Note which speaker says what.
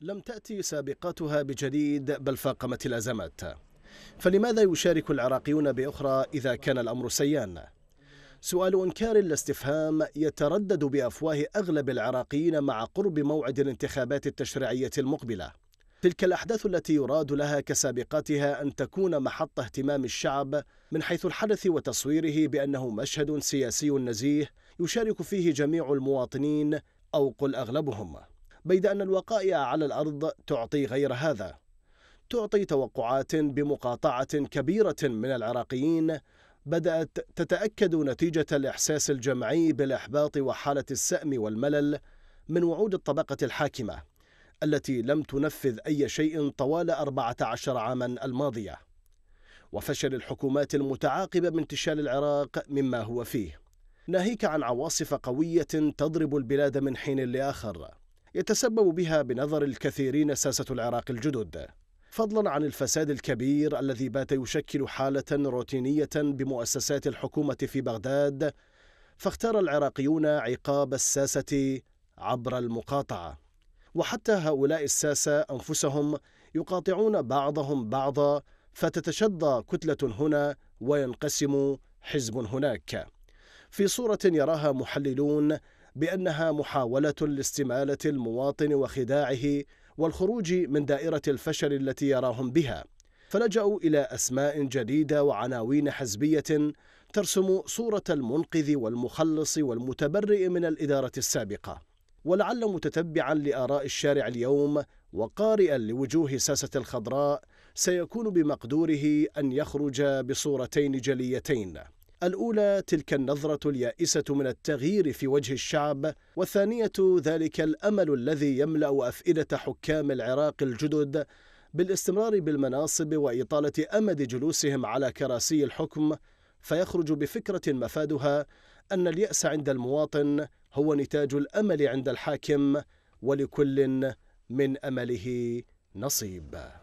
Speaker 1: لم تأتي سابقاتها بجديد بل فاقمت الأزمات فلماذا يشارك العراقيون بأخرى إذا كان الأمر سيان؟ سؤال إنكار الاستفهام يتردد بأفواه أغلب العراقيين مع قرب موعد الانتخابات التشريعية المقبلة تلك الأحداث التي يراد لها كسابقاتها أن تكون محط اهتمام الشعب من حيث الحدث وتصويره بأنه مشهد سياسي نزيه يشارك فيه جميع المواطنين أو قل أغلبهم بيد أن الوقائع على الأرض تعطي غير هذا تعطي توقعات بمقاطعة كبيرة من العراقيين بدأت تتأكد نتيجة الإحساس الجمعي بالإحباط وحالة السأم والملل من وعود الطبقة الحاكمة التي لم تنفذ أي شيء طوال 14 عاما الماضية وفشل الحكومات المتعاقبة بانتشال العراق مما هو فيه ناهيك عن عواصف قوية تضرب البلاد من حين لآخر يتسبب بها بنظر الكثيرين ساسة العراق الجدد فضلا عن الفساد الكبير الذي بات يشكل حالة روتينية بمؤسسات الحكومة في بغداد فاختار العراقيون عقاب الساسة عبر المقاطعة وحتى هؤلاء الساسة أنفسهم يقاطعون بعضهم بعضا فتتشظى كتلة هنا وينقسم حزب هناك في صورة يراها محللون بأنها محاولة لاستمالة المواطن وخداعه والخروج من دائرة الفشل التي يراهم بها فلجأوا إلى أسماء جديدة وعناوين حزبية ترسم صورة المنقذ والمخلص والمتبرئ من الإدارة السابقة ولعل متتبعا لآراء الشارع اليوم وقارئا لوجوه ساسة الخضراء سيكون بمقدوره أن يخرج بصورتين جليتين الأولى تلك النظرة اليائسة من التغيير في وجه الشعب والثانية ذلك الأمل الذي يملأ أفئدة حكام العراق الجدد بالاستمرار بالمناصب وإطالة أمد جلوسهم على كراسي الحكم فيخرج بفكرة مفادها أن اليأس عند المواطن هو نتاج الأمل عند الحاكم ولكل من أمله نصيب